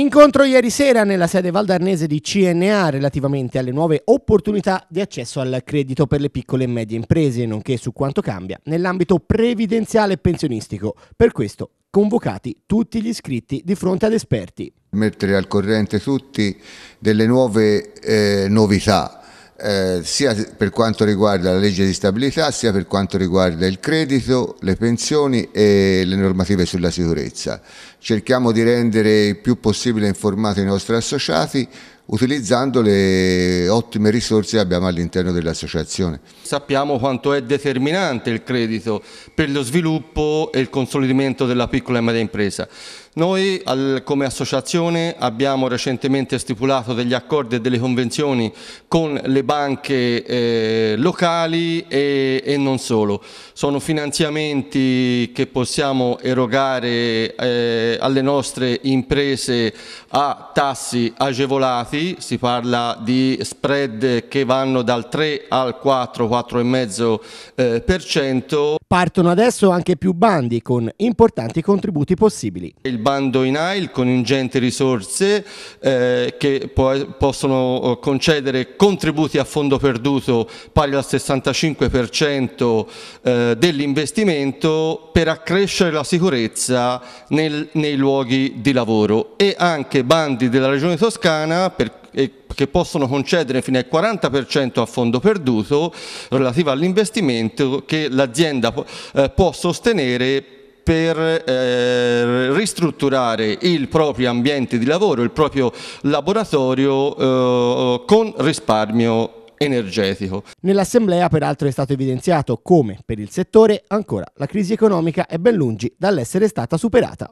Incontro ieri sera nella sede valdarnese di CNA relativamente alle nuove opportunità di accesso al credito per le piccole e medie imprese, nonché su quanto cambia nell'ambito previdenziale e pensionistico. Per questo convocati tutti gli iscritti di fronte ad esperti. Mettere al corrente tutti delle nuove eh, novità eh, sia per quanto riguarda la legge di stabilità, sia per quanto riguarda il credito, le pensioni e le normative sulla sicurezza. Cerchiamo di rendere il più possibile informati i nostri associati utilizzando le ottime risorse che abbiamo all'interno dell'associazione. Sappiamo quanto è determinante il credito per lo sviluppo e il consolidamento della piccola e media impresa. Noi come associazione abbiamo recentemente stipulato degli accordi e delle convenzioni con le banche eh, locali e, e, non solo. Sono finanziamenti che possiamo erogare eh, alle nostre imprese a tassi agevolati casi, si parla di spread che vanno dal 3 al 4, 4,5% Partono adesso anche più bandi con importanti contributi possibili. Il bando in AIL con ingenti risorse eh, che po possono eh, concedere contributi a fondo perduto pari al 65% eh, dell'investimento per accrescere la sicurezza nel, nei luoghi di lavoro e anche bandi della Regione Toscana per e che possono concedere fino al 40% a fondo perduto relativo all'investimento che l'azienda eh, può sostenere per eh, ristrutturare il proprio ambiente di lavoro, il proprio laboratorio eh, con risparmio energetico. Nell'assemblea peraltro è stato evidenziato come per il settore ancora la crisi economica è ben lungi dall'essere stata superata.